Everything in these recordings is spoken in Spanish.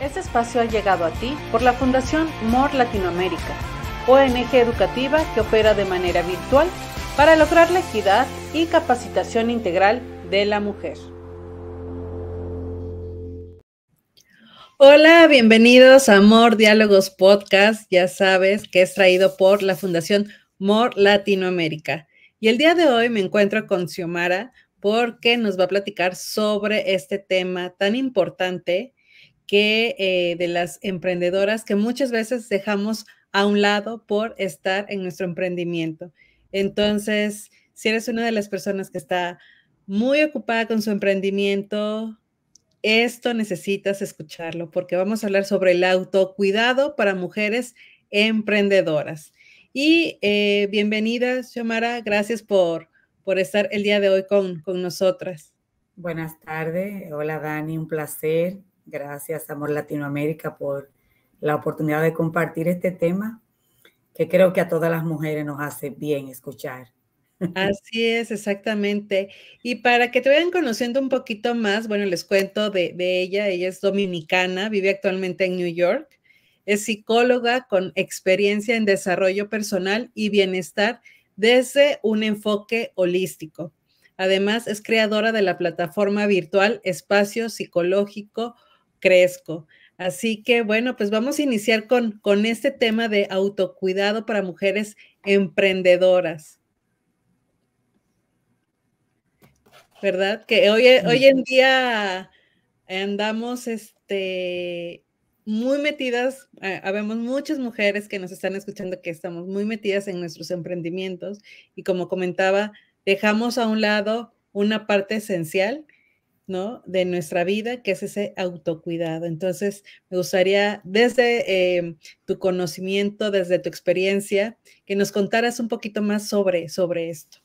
Este espacio ha llegado a ti por la Fundación More Latinoamérica, ONG educativa que opera de manera virtual para lograr la equidad y capacitación integral de la mujer. Hola, bienvenidos a Amor Diálogos Podcast. Ya sabes que es traído por la Fundación More Latinoamérica. Y el día de hoy me encuentro con Xiomara porque nos va a platicar sobre este tema tan importante que eh, de las emprendedoras que muchas veces dejamos a un lado por estar en nuestro emprendimiento. Entonces, si eres una de las personas que está muy ocupada con su emprendimiento, esto necesitas escucharlo porque vamos a hablar sobre el autocuidado para mujeres emprendedoras. Y eh, bienvenida, Xiomara, gracias por, por estar el día de hoy con, con nosotras. Buenas tardes, hola Dani, un placer Gracias, Amor Latinoamérica, por la oportunidad de compartir este tema que creo que a todas las mujeres nos hace bien escuchar. Así es, exactamente. Y para que te vayan conociendo un poquito más, bueno, les cuento de, ella. Ella es dominicana, vive actualmente en New York, es psicóloga con experiencia en desarrollo personal y bienestar desde un enfoque holístico. Además, es creadora de la plataforma virtual Espacio Psicológico crezco Así que bueno, pues vamos a iniciar con, con este tema de autocuidado para mujeres emprendedoras. ¿Verdad? Que hoy, eh, hoy en día andamos este, muy metidas, eh, habemos muchas mujeres que nos están escuchando que estamos muy metidas en nuestros emprendimientos y como comentaba, dejamos a un lado una parte esencial de nuestra vida, que es ese autocuidado. Entonces, me gustaría, desde em, tu conocimiento, desde tu experiencia, que nos contaras un poquito más sobre, sobre esto.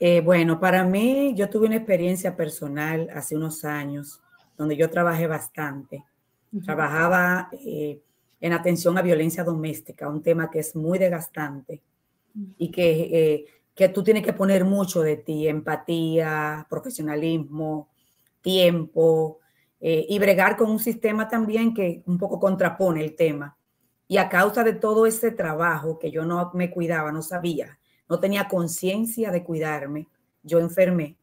Eh, bueno, para mí, yo tuve una experiencia personal hace unos años, donde yo trabajé bastante. Trabajaba eh, en atención a violencia doméstica, un tema que es muy desgastante y que eh, que tú tienes que poner mucho de ti, empatía, profesionalismo, tiempo, eh, y bregar con un sistema también que un poco contrapone el tema. Y a causa de todo ese trabajo que yo no me cuidaba, no sabía, no tenía conciencia de cuidarme, yo enfermé.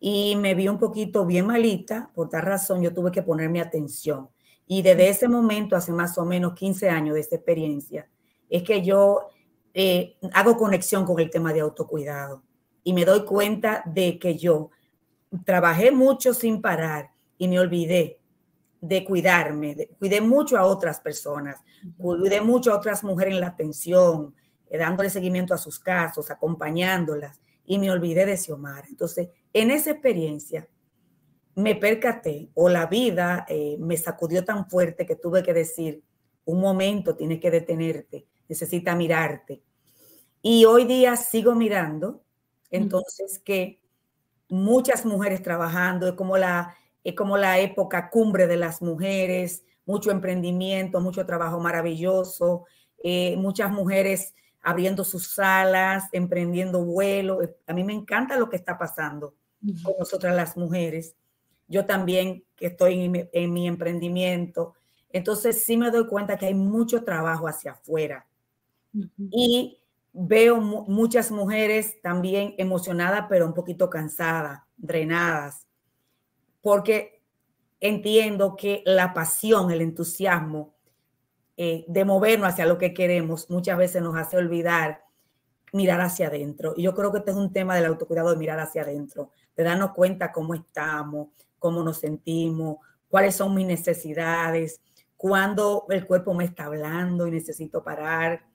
Y me vi un poquito bien malita, por tal razón yo tuve que ponerme atención. Y desde ese momento, hace más o menos 15 años de esta experiencia, es que yo eh, hago conexión con el tema de autocuidado y me doy cuenta de que yo trabajé mucho sin parar y me olvidé de cuidarme, cuidé mucho a otras personas, cuidé mucho a otras mujeres en la atención, eh, dándole seguimiento a sus casos, acompañándolas, y me olvidé de Xiomara. Entonces, en esa experiencia me percaté, o la vida eh, me sacudió tan fuerte que tuve que decir, un momento, tienes que detenerte, necesita mirarte. Y hoy día sigo mirando, entonces que muchas mujeres trabajando, es como la, como la época cumbre de las mujeres, mucho emprendimiento, mucho trabajo maravilloso, eh, muchas mujeres abriendo sus salas, emprendiendo vuelos. Eh, a mí me encanta lo que está pasando con nosotras las mujeres. Yo también que estoy en mi, en mi emprendimiento. Entonces sí me doy cuenta que hay mucho trabajo hacia afuera y veo muchas mujeres también emocionadas, pero un poquito cansadas, drenadas, porque entiendo que la pasión, el entusiasmo eh, de movernos hacia lo que queremos muchas veces nos hace olvidar mirar hacia adentro. Y yo creo que este es un tema del autocuidado de mirar hacia adentro, de darnos cuenta cómo estamos, cómo nos sentimos, cuáles son mis necesidades, cuándo el cuerpo me está hablando y necesito parar,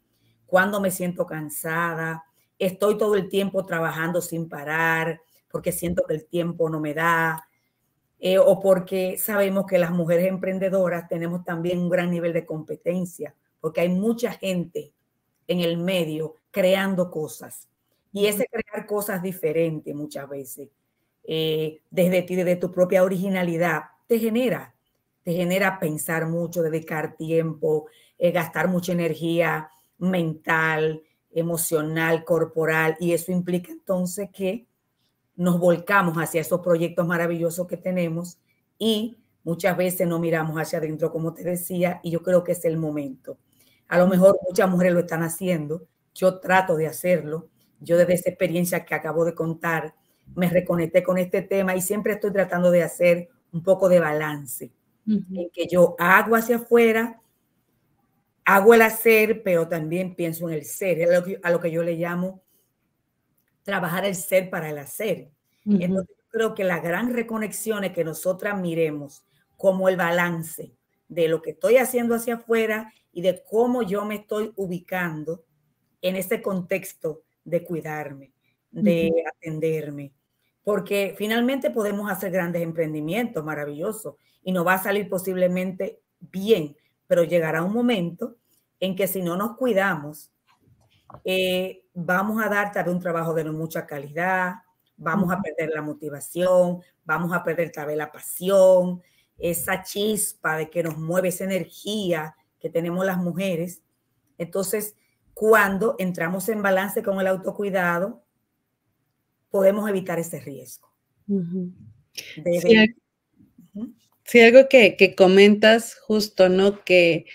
cuando me siento cansada, estoy todo el tiempo trabajando sin parar porque siento que el tiempo no me da, eh, o porque sabemos que las mujeres emprendedoras tenemos también un gran nivel de competencia, porque hay mucha gente en el medio creando cosas. Y ese crear cosas diferentes muchas veces, eh, desde ti, desde tu propia originalidad, te genera, te genera pensar mucho, dedicar tiempo, eh, gastar mucha energía mental, emocional, corporal, y eso implica entonces que nos volcamos hacia esos proyectos maravillosos que tenemos y muchas veces no miramos hacia adentro, como te decía, y yo creo que es el momento. A lo mejor muchas mujeres lo están haciendo, yo trato de hacerlo, yo desde esa experiencia que acabo de contar, me reconecté con este tema y siempre estoy tratando de hacer un poco de balance, en que yo hago hacia afuera, hago el hacer, pero también pienso en el ser, a lo que, a lo que yo le llamo trabajar el ser para el hacer. Entonces, creo que la gran reconexión es que nosotras miremos como el balance de lo que estoy haciendo hacia afuera y de cómo yo me estoy ubicando en este contexto de cuidarme, de atenderme. Porque finalmente podemos hacer grandes emprendimientos maravillosos y nos va a salir posiblemente bien, pero llegará un momento en que si no nos cuidamos, eh, vamos a dar tal vez un trabajo de no mucha calidad, vamos a perder la motivación, vamos a perder tal vez la pasión, esa chispa de que nos mueve esa energía que tenemos las mujeres. Entonces, cuando entramos en balance con el autocuidado, podemos evitar ese riesgo. Sí, algo que, comentas justo, ¿no? Que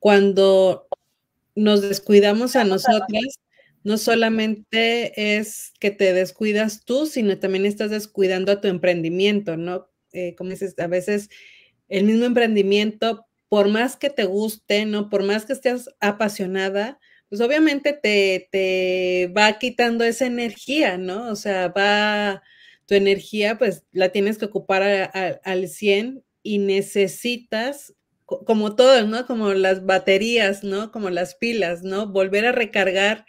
cuando nos descuidamos a nosotras, no solamente es que te descuidas tú, sino también estás descuidando a tu emprendimiento, ¿no? Eh, como dices, a veces el mismo emprendimiento, por más que te guste, ¿no? Por más que estés apasionada, pues obviamente te, te va quitando esa energía, ¿no? O sea, va, tu energía pues la tienes que ocupar al 100 y necesitas, como todo, ¿no? Como las baterías, ¿no? Como las pilas, ¿no? Volver a recargar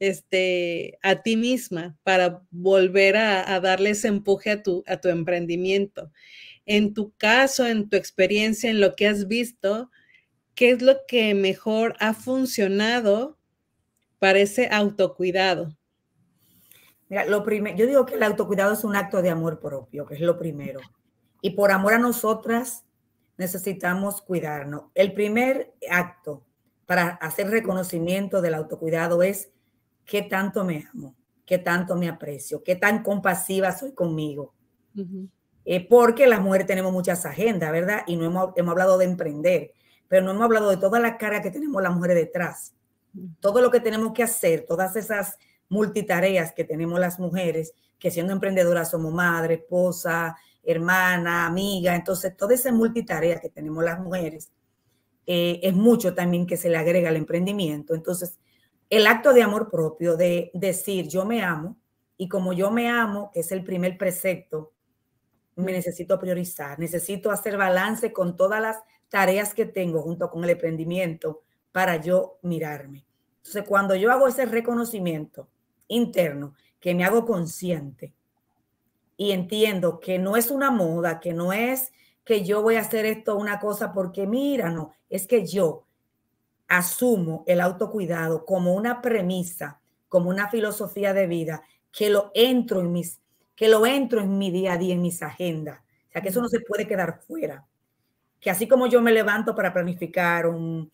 este, a ti misma para volver a, darle ese empuje a tu, a tu emprendimiento. En tu caso, en tu experiencia, en lo que has visto, ¿qué es lo que mejor ha funcionado para ese autocuidado? Mira, lo yo digo que el autocuidado es un acto de amor propio, que es lo primero y por amor a nosotras necesitamos cuidarnos. El primer acto para hacer reconocimiento del autocuidado es qué tanto me amo, qué tanto me aprecio, qué tan compasiva soy conmigo. Eh, porque las mujeres tenemos muchas agendas, ¿verdad? Y no hemos, hablado de emprender, pero no hemos hablado de toda la cara que tenemos las mujeres detrás. Todo lo que tenemos que hacer, todas esas multitareas que tenemos las mujeres, que siendo emprendedoras somos madre, esposa, hermana, amiga. Entonces, toda esa multitarea que tenemos las mujeres eh, es mucho también que se le agrega al emprendimiento. Entonces, el acto de amor propio, de decir yo me amo y como yo me amo, que es el primer precepto, me necesito priorizar, necesito hacer balance con todas las tareas que tengo junto con el emprendimiento para yo mirarme. Entonces, cuando yo hago ese reconocimiento interno, que me hago consciente y entiendo que no es una moda, que no es que yo voy a hacer esto una cosa porque mira, no, es que yo asumo el autocuidado como una premisa, como una filosofía de vida, que lo entro en mis, que lo entro en mi día a día, en mis agendas. O sea, que eso no se puede quedar fuera. Que así como yo me levanto para planificar un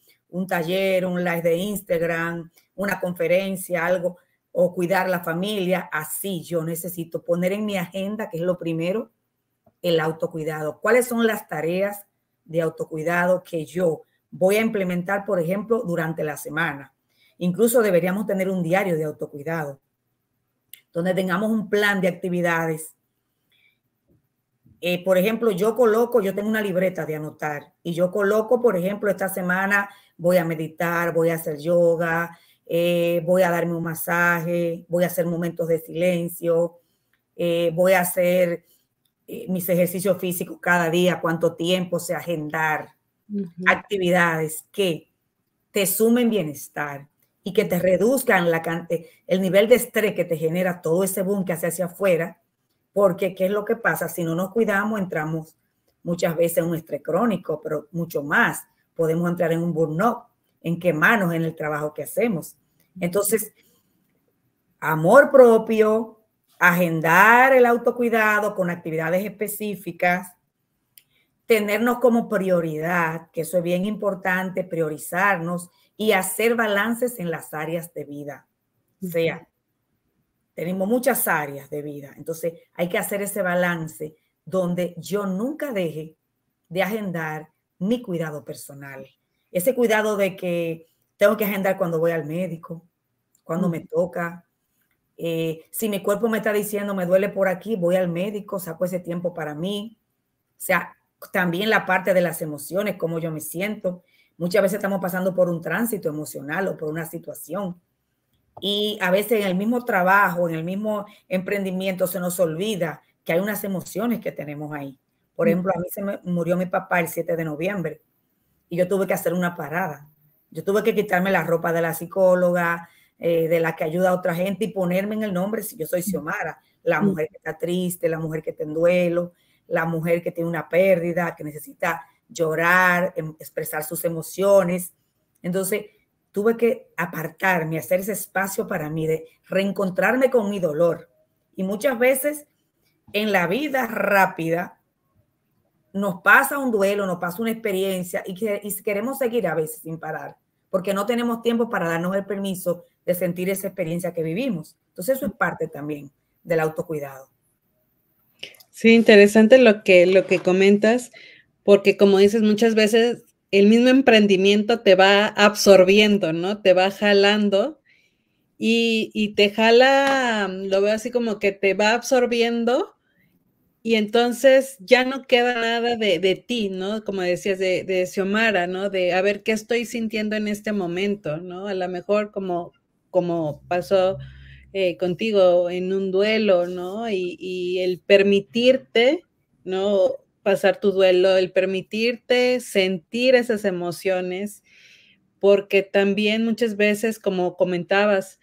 taller, un live de Instagram, una conferencia, algo, o cuidar la familia, así yo necesito poner en mi agenda, que es lo primero, el autocuidado. ¿Cuáles son las tareas de autocuidado que yo voy a implementar, por ejemplo, durante la semana? Incluso deberíamos tener un diario de autocuidado, donde tengamos un plan de actividades. Eh, por ejemplo, yo coloco, yo tengo una libreta de anotar y yo coloco, por ejemplo, esta semana voy a meditar, voy a hacer yoga, eh, voy a darme un masaje, voy a hacer momentos de silencio, eh, voy a hacer eh, mis ejercicios físicos cada día, cuánto tiempo, se agendar actividades que te sumen bienestar y que te reduzcan la, el nivel de estrés que te genera todo ese boom que hace hacia afuera, porque ¿qué es lo que pasa? Si no nos cuidamos, entramos muchas veces en un estrés crónico, pero mucho más, podemos entrar en un burnout en qué manos, en el trabajo que hacemos. Entonces, amor propio, agendar el autocuidado con actividades específicas, tenernos como prioridad, que eso es bien importante, priorizarnos y hacer balances en las áreas de vida. O sea, tenemos muchas áreas de vida, entonces hay que hacer ese balance donde yo nunca deje de agendar mi cuidado personal ese cuidado de que tengo que agendar cuando voy al médico, cuando me toca. Eh, si mi cuerpo me está diciendo me duele por aquí, voy al médico, saco ese tiempo para mí. O sea, también la parte de las emociones, cómo yo me siento. Muchas veces estamos pasando por un tránsito emocional o por una situación. Y a veces en el mismo trabajo, en el mismo emprendimiento, se nos olvida que hay unas emociones que tenemos ahí. Por mm. ejemplo, a mí se me murió mi papá el 7 de noviembre y yo tuve que hacer una parada. Yo tuve que quitarme la ropa de la psicóloga, eh, de la que ayuda a otra gente y ponerme en el nombre si yo soy Xiomara, la mujer que está triste, la mujer que está en duelo, la mujer que tiene una pérdida, que necesita llorar, em, expresar sus emociones. Entonces, tuve que apartarme, hacer ese espacio para mí, de reencontrarme con mi dolor. Y muchas veces en la vida rápida nos pasa un duelo, nos pasa una experiencia y, que, queremos seguir a veces sin parar, porque no tenemos tiempo para darnos el permiso de sentir esa experiencia que vivimos. Entonces eso es parte también del autocuidado. Sí, interesante lo que, lo que comentas, porque como dices, muchas veces el mismo emprendimiento te va absorbiendo, ¿no? Te va jalando y, y te jala, lo veo así como que te va absorbiendo y entonces ya no queda nada de, ti, ¿no? Como decías, de, Xiomara, ¿no? De a ver qué estoy sintiendo en este momento, ¿no? A lo mejor como, como pasó eh, contigo en un duelo, ¿no? Y, y, el permitirte, ¿no? Pasar tu duelo, el permitirte sentir esas emociones, porque también muchas veces, como comentabas,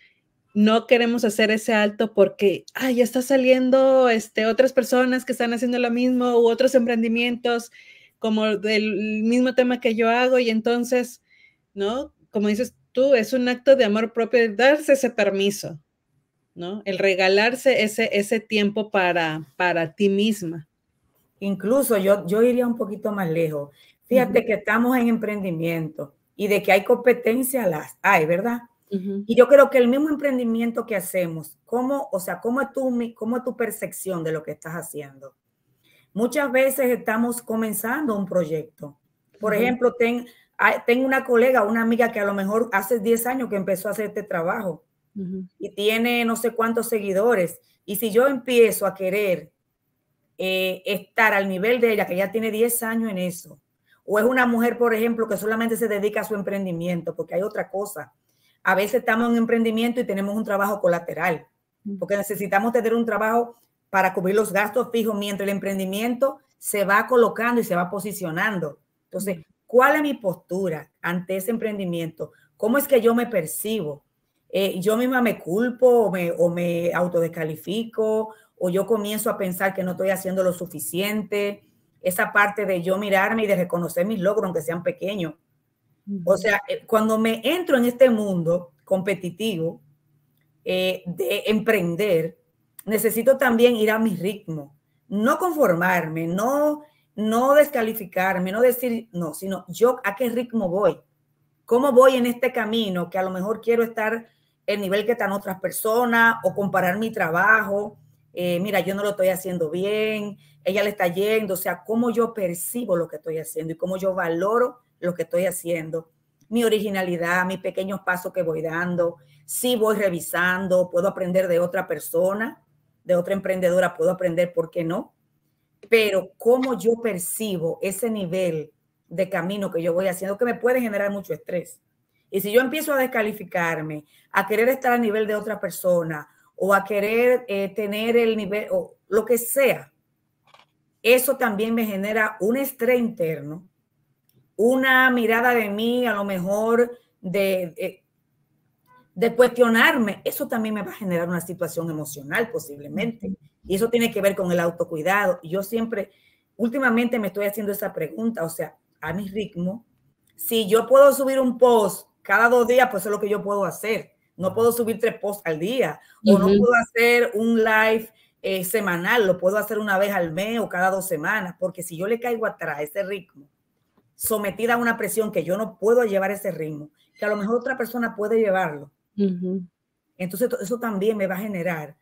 no queremos hacer ese alto porque, ay, ya está saliendo este, otras personas que están haciendo lo mismo u otros emprendimientos como del mismo tema que yo hago y entonces, ¿no? Como dices tú, es un acto de amor propio, darse ese permiso, ¿no? El regalarse ese, ese tiempo para, para ti misma. Incluso yo, yo iría un poquito más lejos. Fíjate que estamos en emprendimiento y de que hay competencia las hay, ¿verdad? Y yo creo que el mismo emprendimiento que hacemos, ¿cómo, o sea, cómo es, tu, cómo tu percepción de lo que estás haciendo? Muchas veces estamos comenzando un proyecto. Por ejemplo, ten, tengo una colega, una amiga que a lo mejor hace 10 años que empezó a hacer este trabajo y tiene no sé cuántos seguidores. Y si yo empiezo a querer eh, estar al nivel de ella, que ya tiene 10 años en eso, o es una mujer, por ejemplo, que solamente se dedica a su emprendimiento, porque hay otra cosa a veces estamos en emprendimiento y tenemos un trabajo colateral, porque necesitamos tener un trabajo para cubrir los gastos fijos mientras el emprendimiento se va colocando y se va posicionando. Entonces, ¿cuál es mi postura ante ese emprendimiento? ¿Cómo es que yo me percibo? Eh, ¿Yo misma me culpo o me, o me autodescalifico? ¿O yo comienzo a pensar que no estoy haciendo lo suficiente? Esa parte de yo mirarme y de reconocer mis logros, aunque sean pequeños, o sea, eh, cuando me entro en este mundo competitivo eh, de emprender, necesito también ir a mi ritmo, no conformarme, no, no descalificarme, no decir no, sino yo a qué ritmo voy, cómo voy en este camino, que a lo mejor quiero estar el nivel que están otras personas o comparar mi trabajo. Eh, mira, yo no lo estoy haciendo bien, ella le está yendo, o sea, cómo yo percibo lo que estoy haciendo y cómo yo valoro lo que estoy haciendo, mi originalidad, mis pequeños pasos que voy dando, si voy revisando, puedo aprender de otra persona, de otra emprendedora, puedo aprender, ¿por qué no? Pero cómo yo percibo ese nivel de camino que yo voy haciendo, que me puede generar mucho estrés. Y si yo empiezo a descalificarme, a querer estar a nivel de otra persona o a querer eh, tener el nivel o lo que sea, eso también me genera un estrés interno una mirada de mí, a lo mejor eh, de, cuestionarme, eso también me va a generar una situación emocional posiblemente. Y eso tiene que ver con el autocuidado. Yo siempre, últimamente me estoy haciendo esa pregunta, o sea, a mi ritmo, si yo puedo subir un post cada dos días, pues es lo que yo puedo hacer. No puedo subir tres posts al día o no puedo hacer un live eh, semanal, lo puedo hacer una vez al mes o cada dos semanas, porque si yo le caigo atrás a ese ritmo, sometida a una presión que yo no puedo llevar ese ritmo, que a lo mejor otra persona puede llevarlo. Entonces eso también me va a generar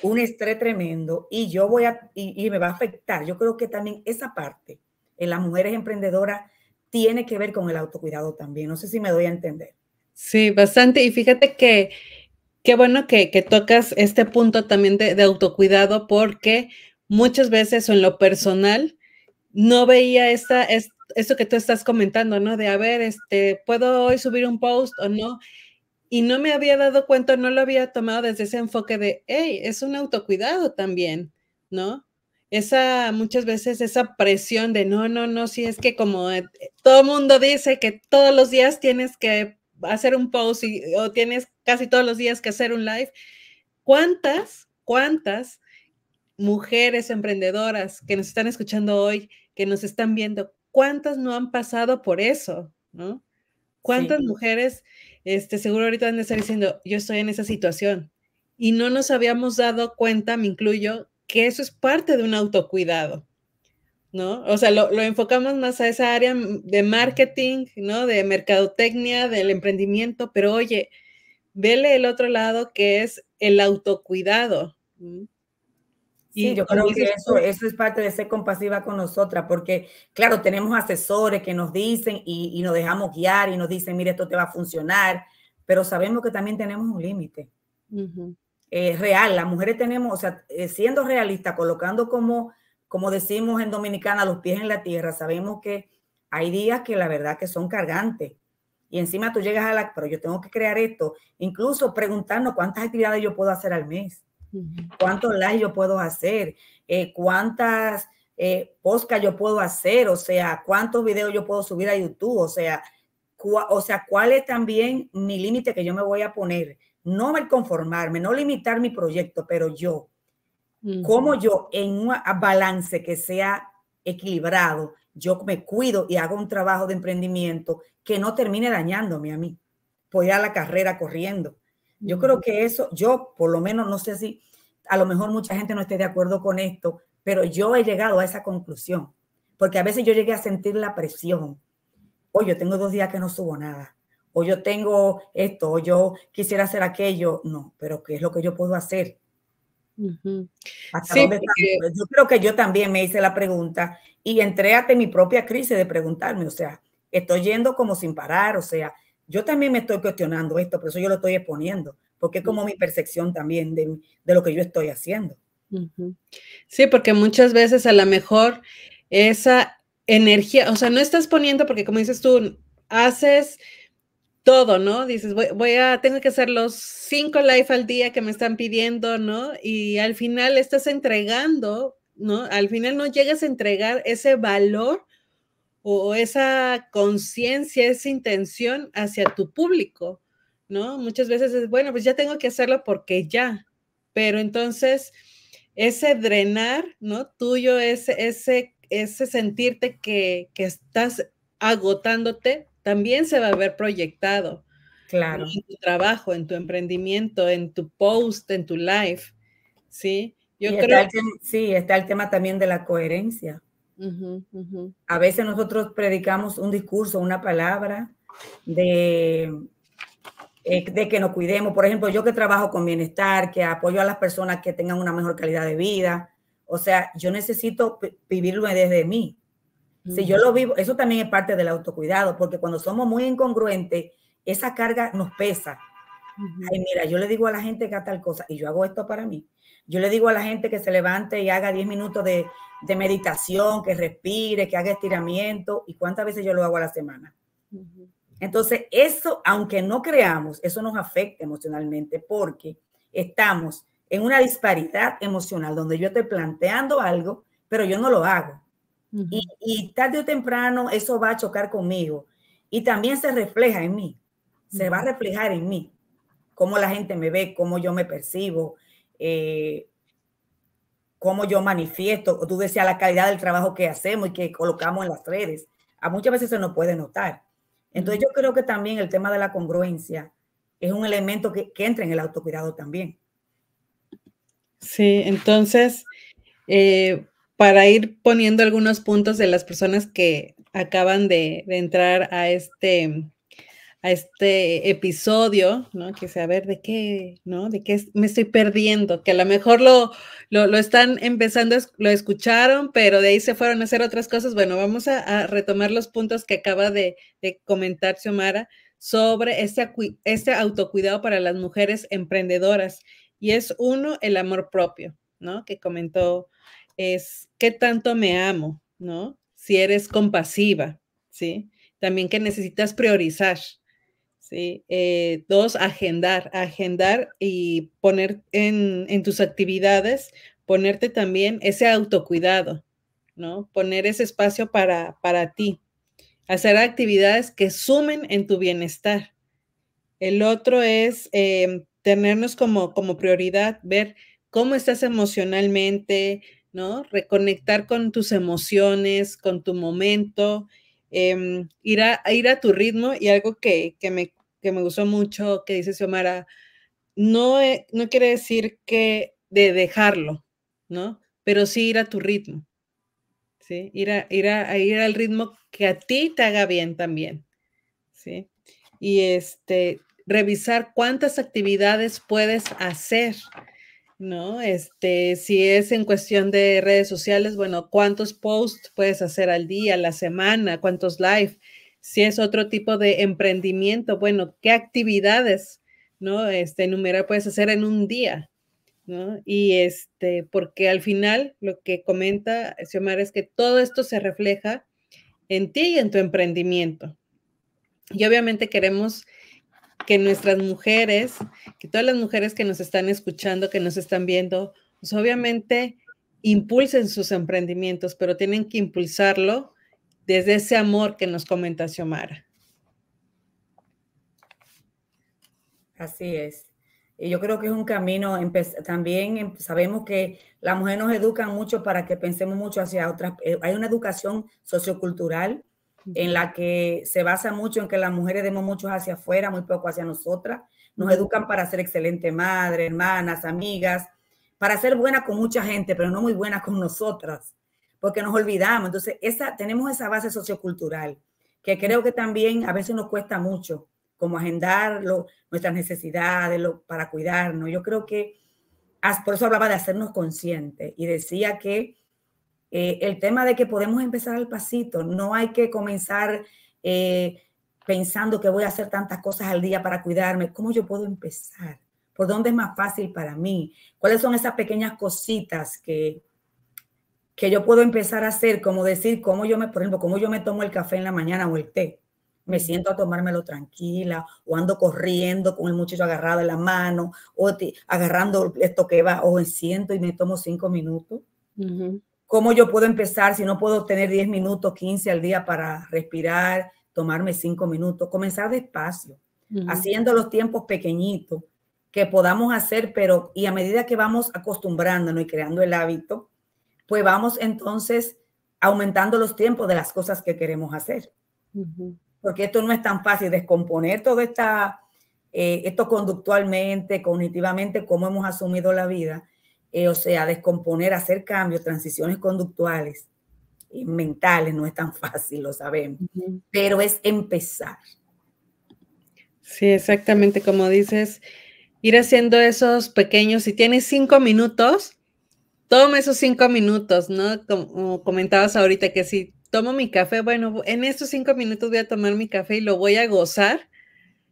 un estrés tremendo y yo voy a, y, me va a afectar. Yo creo que también esa parte en las mujeres emprendedoras tiene que ver con el autocuidado también. No sé si me doy a entender. Sí, bastante. Y fíjate que qué bueno que, tocas este punto también de, autocuidado porque muchas veces en lo personal no veía esta, eso que tú estás comentando, ¿no? De, a ver, este, ¿puedo hoy subir un post o no? Y no me había dado cuenta, no lo había tomado desde ese enfoque de, hey, es un autocuidado también, ¿no? Esa, muchas veces esa presión de, no, no, no, si es que como eh, todo mundo dice que todos los días tienes que hacer un post o tienes casi todos los días que hacer un live, ¿cuántas, cuántas mujeres emprendedoras que nos están escuchando hoy, que nos están viendo, ¿cuántas no han pasado por eso? ¿No? ¿Cuántas mujeres, este, seguro ahorita van a estar diciendo, yo estoy en esa situación? Y no nos habíamos dado cuenta, me incluyo, que eso es parte de un autocuidado, ¿no? O sea, lo, lo enfocamos más a esa área de marketing, ¿no? De mercadotecnia, del emprendimiento, pero oye, vele el otro lado que es el autocuidado sí, yo creo que eso, es parte de ser compasiva con nosotras, porque claro, tenemos asesores que nos dicen y, nos dejamos guiar y nos dicen, mire, esto te va a funcionar, pero sabemos que también tenemos un límite. real, las mujeres tenemos, o sea, eh, siendo realistas, colocando como, como decimos en Dominicana, los pies en la tierra, sabemos que hay días que la verdad que son cargantes. Y encima tú llegas a la, pero yo tengo que crear esto, incluso preguntarnos cuántas actividades yo puedo hacer al mes cuántos likes yo puedo hacer, eh, cuántas eh, yo puedo hacer, o sea, cuántos videos yo puedo subir a YouTube, o sea, o sea, cuál es también mi límite que yo me voy a poner. No me conformarme, no limitar mi proyecto, pero yo, como yo en un balance que sea equilibrado, yo me cuido y hago un trabajo de emprendimiento que no termine dañándome a mí. Voy a la carrera corriendo. Yo creo que eso, yo por lo menos no sé si, a lo mejor mucha gente no esté de acuerdo con esto, pero yo he llegado a esa conclusión, porque a veces yo llegué a sentir la presión. O yo tengo dos días que no subo nada, o yo tengo esto, o yo quisiera hacer aquello. No, pero ¿qué es lo que yo puedo hacer? Pues yo creo que yo también me hice la pregunta y entré ante mi propia crisis de preguntarme, o sea, estoy yendo como sin parar, o sea, yo también me estoy cuestionando esto, por eso yo lo estoy exponiendo, porque es como mi percepción también de, lo que yo estoy haciendo. Sí, porque muchas veces a lo mejor esa energía, o sea, no estás poniendo, porque como dices tú, haces todo, ¿no? Dices, voy, a, tener que hacer los cinco live al día que me están pidiendo, ¿no? Y al final estás entregando, ¿no? Al final no llegas a entregar ese valor o esa conciencia, esa intención hacia tu público, ¿no? Muchas veces es, bueno, pues ya tengo que hacerlo porque ya, pero entonces ese drenar, ¿no? Tuyo, ese, ese, ese sentirte que, que estás agotándote, también se va a ver proyectado. Claro. En tu trabajo, en tu emprendimiento, en tu post, en tu life. ¿sí? Yo creo... que... sí, está el tema también de la coherencia. A veces nosotros predicamos un discurso, una palabra de, eh, de que nos cuidemos. Por ejemplo, yo que trabajo con bienestar, que apoyo a las personas que tengan una mejor calidad de vida. O sea, yo necesito vivirlo desde mí. Si yo lo vivo, eso también es parte del autocuidado, porque cuando somos muy incongruentes, esa carga nos pesa. Ay, mira, yo le digo a la gente que haga tal cosa y yo hago esto para mí. Yo le digo a la gente que se levante y haga 10 minutos de, meditación, que respire, que haga estiramiento. ¿Y cuántas veces yo lo hago a la semana? Entonces, eso, aunque no creamos, eso nos afecta emocionalmente porque estamos en una disparidad emocional donde yo estoy planteando algo, pero yo no lo hago. y, tarde o temprano eso va a chocar conmigo y también se refleja en mí, se va a reflejar en mí cómo la gente me ve, cómo yo me percibo, eh, cómo yo manifiesto, tú decías la calidad del trabajo que hacemos y que colocamos en las redes. A muchas veces se nos puede notar. Entonces yo creo que también el tema de la congruencia es un elemento que, entra en el autocuidado también. Sí, entonces, eh, para ir poniendo algunos puntos de las personas que acaban de entrar a este, a este episodio, ¿no? Que sea, a ver, ¿de qué, no? ¿De qué me estoy perdiendo? Que a lo mejor lo, lo, lo están empezando, lo escucharon, pero de ahí se fueron a hacer otras cosas. Bueno, vamos a, retomar los puntos que acaba de, de comentar Xiomara sobre este, este autocuidado para las mujeres emprendedoras. Y es uno, el amor propio, ¿no? Que comentó, es, ¿qué tanto me amo, ¿no? Si eres compasiva, ¿sí? También que necesitas priorizar, Sí. Eh, dos, agendar, agendar y poner en, tus actividades, ponerte también ese autocuidado, ¿no? Poner ese espacio para, para ti. Hacer actividades que sumen en tu bienestar. El otro es em, tenernos como, como prioridad, ver cómo estás emocionalmente, ¿no? Reconectar con tus emociones, con tu momento. Em, ir, a, ir a tu ritmo y algo que, que me que me gustó mucho, que dice Xiomara, no, e, no quiere decir que de dejarlo, ¿no? Pero sí ir a tu ritmo, ¿sí? Ir, a, ir, a, ir al ritmo que a ti te haga bien también, ¿sí? Y este, revisar cuántas actividades puedes hacer, ¿no? Este, si es en cuestión de redes sociales, bueno, cuántos posts puedes hacer al día, la semana, cuántos live, si es otro tipo de emprendimiento, bueno, ¿qué actividades, no? Este, enumerar puedes hacer en un día, ¿no? Y este, porque al final lo que comenta eh, Xiomara es que todo esto se refleja en ti y en tu emprendimiento. Y obviamente queremos que nuestras mujeres, que todas las mujeres que nos están escuchando, que nos están viendo, pues obviamente impulsen sus emprendimientos, pero tienen que impulsarlo desde ese amor que nos comenta Xiomara. Así es. Y yo creo que es un camino, también em-, sabemos que las mujeres nos educan mucho para que pensemos mucho hacia otras, eh, hay una educación sociocultural en la que se basa mucho en que las mujeres demos mucho hacia afuera, muy poco hacia nosotras. Nos educan para ser excelente madre, hermanas, amigas, para ser buenas con mucha gente, pero no muy buenas con nosotras porque nos olvidamos. Entonces, esa, tenemos esa base sociocultural que creo que también a veces nos cuesta mucho, como agendar nuestras necesidades para cuidarnos. Yo creo que, por eso hablaba de hacernos conscientes y decía que eh, el tema de que podemos empezar al pasito, no hay que comenzar eh, pensando que voy a hacer tantas cosas al día para cuidarme. ¿Cómo yo puedo empezar? ¿Por dónde es más fácil para mí? ¿Cuáles son esas pequeñas cositas que, que yo puedo empezar a hacer, como decir, cómo yo me, por ejemplo, cómo yo me tomo el café en la mañana o el té. Me siento a tomármelo tranquila, o ando corriendo con el muchacho agarrado en la mano, o agarrando esto que va, o siento y me tomo cinco minutos. ¿Cómo yo puedo empezar si no puedo tener diez minutos, quince al día para respirar, tomarme cinco minutos? Comenzar despacio, haciendo los tiempos pequeñitos que podamos hacer, pero y a medida que vamos acostumbrándonos y creando el hábito, pues vamos entonces aumentando los tiempos de las cosas que queremos hacer. Porque esto no es tan fácil, descomponer todo esta, eh, esto conductualmente, cognitivamente, cómo hemos asumido la vida, eh, o sea, descomponer, hacer cambios, transiciones conductuales y mentales, no es tan fácil, lo sabemos, pero es empezar. Sí, exactamente como dices, ir haciendo esos pequeños, si tienes cinco minutos, toma esos cinco minutos, ¿no? Como comentabas ahorita que si tomo mi café, bueno, en estos cinco minutos voy a tomar mi café y lo voy a gozar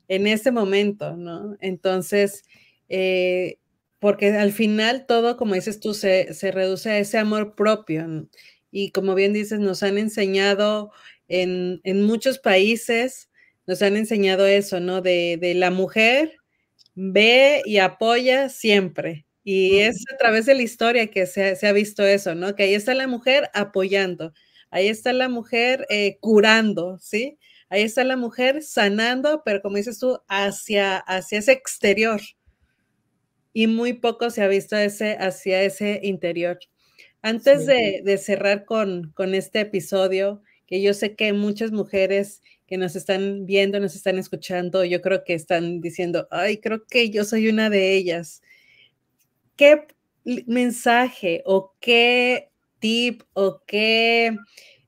en este momento, ¿no? Entonces, eh, porque al final todo, como dices tú, se, se reduce a ese amor propio. Y como bien dices, nos han enseñado en, en, muchos países, nos han enseñado eso, ¿no? De, de la mujer, ve y apoya siempre. Y es a través de la historia que se, ha visto eso, ¿no? Que ahí está la mujer apoyando, ahí está la mujer eh, curando, ¿sí? Ahí está la mujer sanando, pero como dices tú, hacia, hacia ese exterior. Y muy poco se ha visto ese, hacia ese interior. Antes de, cerrar con, con este episodio, que yo sé que muchas mujeres que nos están viendo, nos están escuchando, yo creo que están diciendo, ay, creo que yo soy una de ellas ¿qué mensaje o qué tip o qué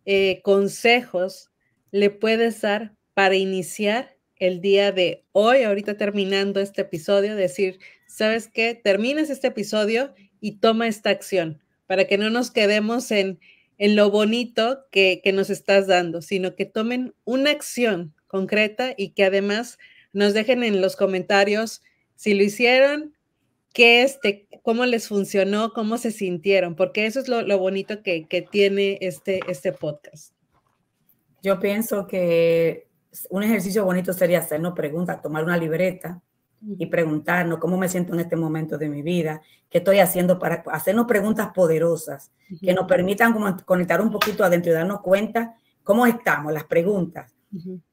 eh, consejos le puedes dar para iniciar el día de hoy, ahorita terminando este episodio, decir, ¿sabes qué? Terminas este episodio y toma esta acción para que no nos quedemos en, lo bonito que, nos estás dando, sino que tomen una acción concreta y que además nos dejen en los comentarios si lo hicieron, qué, este, cómo les funcionó, cómo se sintieron, porque eso es lo, bonito que, tiene este, este podcast. Yo pienso que un ejercicio bonito sería hacernos preguntas, tomar una libreta y preguntarnos cómo me siento en este momento de mi vida, qué estoy haciendo para hacernos preguntas poderosas que nos permitan conectar un poquito adentro y darnos cuenta cómo estamos, las preguntas,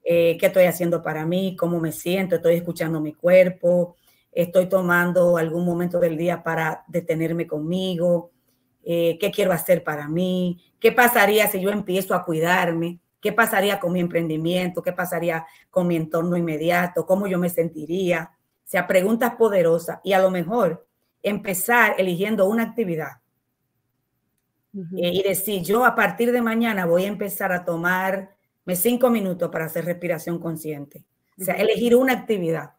eh, qué estoy haciendo para mí, cómo me siento, estoy escuchando mi cuerpo, estoy tomando algún momento del día para detenerme conmigo, eh, qué quiero hacer para mí, qué pasaría si yo empiezo a cuidarme, qué pasaría con mi emprendimiento, qué pasaría con mi entorno inmediato, cómo yo me sentiría. O sea, preguntas poderosas y a lo mejor empezar eligiendo una actividad eh, y decir, yo a partir de mañana voy a empezar a tomarme cinco minutos para hacer respiración consciente. O sea, elegir una actividad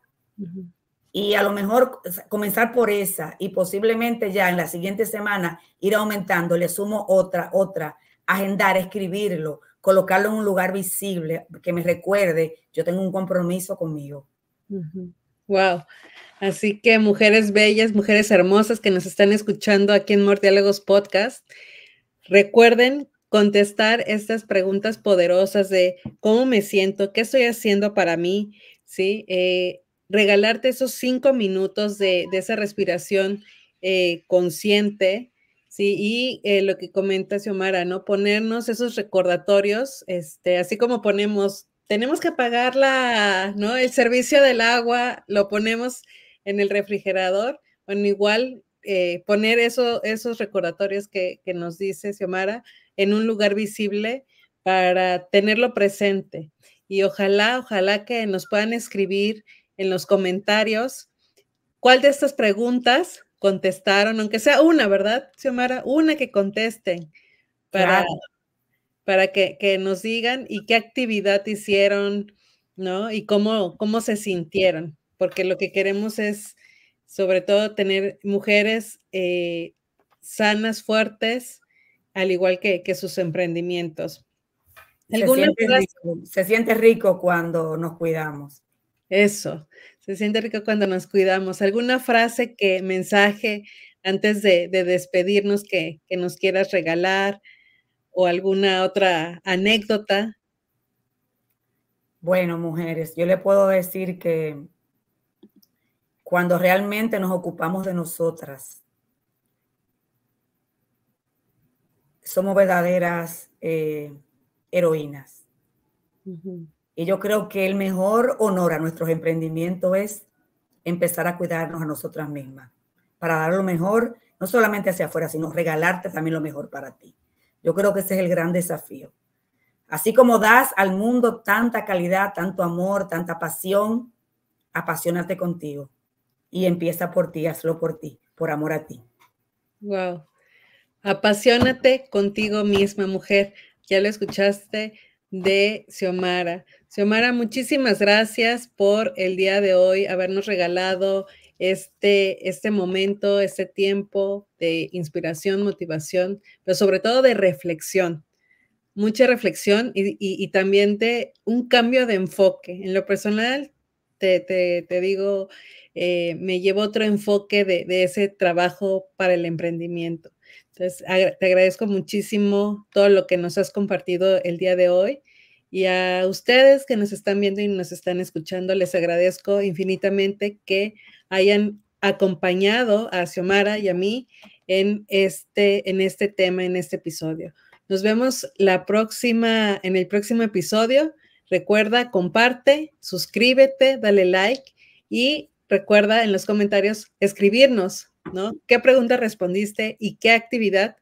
y a lo mejor comenzar por esa y posiblemente ya en la siguiente semana ir aumentando, le sumo otra, otra, agendar, escribirlo, colocarlo en un lugar visible que me recuerde, yo tengo un compromiso conmigo. Wow. Así que mujeres bellas, mujeres hermosas que nos están escuchando aquí en Mortiálogos Podcast, recuerden contestar estas preguntas poderosas de cómo me siento, qué estoy haciendo para mí, ¿sí? Eh, regalarte esos cinco minutos de, esa respiración eh, consciente, ¿sí? Y eh, lo que comenta Xiomara, ¿no? Ponernos esos recordatorios, este, así como ponemos, tenemos que pagar la, ¿no? El servicio del agua, lo ponemos en el refrigerador, bueno, igual eh, poner esos recordatorios que, que nos dice Xiomara en un lugar visible para tenerlo presente. Y ojalá, ojalá que nos puedan escribir en los comentarios cuál de estas preguntas contestaron, aunque sea una, ¿verdad, Xiomara? Una que contesten para, para que, nos digan y qué actividad hicieron, ¿no? Y cómo, cómo se sintieron, porque lo que queremos es, sobre todo, tener mujeres eh, sanas, fuertes, al igual que, que sus emprendimientos. Se siente, se siente rico cuando nos cuidamos. Eso, se siente rico cuando nos cuidamos. ¿Alguna frase que, mensaje antes de, despedirnos que, nos quieras regalar o alguna otra anécdota? Bueno, mujeres, yo le puedo decir que cuando realmente nos ocupamos de nosotras, somos verdaderas eh, heroínas. Y yo creo que el mejor honor a nuestros emprendimientos es empezar a cuidarnos a nosotras mismas, para dar lo mejor, no solamente hacia afuera, sino regalarte también lo mejor para ti. Yo creo que ese es el gran desafío. Así como das al mundo tanta calidad, tanto amor, tanta pasión, apasionate contigo y empieza por ti, hazlo por ti, por amor a ti. Wow. Apasionate contigo misma, mujer. Ya lo escuchaste de Xiomara. Xiomara, muchísimas gracias por el día de hoy habernos regalado este, este momento, este tiempo de inspiración, motivación, pero sobre todo de reflexión. Mucha reflexión y, también de un cambio de enfoque. En lo personal, te, te, te digo, eh, me llevo otro enfoque de, de ese trabajo para el emprendimiento. Entonces, te agradezco muchísimo todo lo que nos has compartido el día de hoy y a ustedes que nos están viendo y nos están escuchando, les agradezco infinitamente que hayan acompañado a Xiomara y a mí en este, en este tema, en este episodio. Nos vemos la próxima, en el próximo episodio. Recuerda, comparte, suscríbete, dale like y recuerda en los comentarios escribirnos, ¿no? ¿Qué pregunta respondiste y qué actividad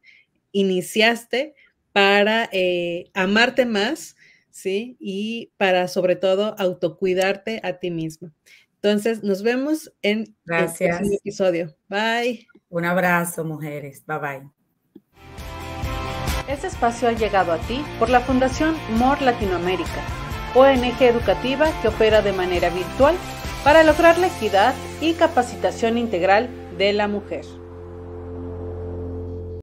iniciaste para eh, amarte más? ¿sí? Y para sobre todo autocuidarte a ti misma. Entonces, nos vemos en el próximo episodio. Bye. Un abrazo, mujeres. Bye bye. Este espacio ha llegado a ti por la Fundación More Latinoamérica, ONG educativa que opera de manera virtual para lograr la equidad y capacitación integral de la mujer.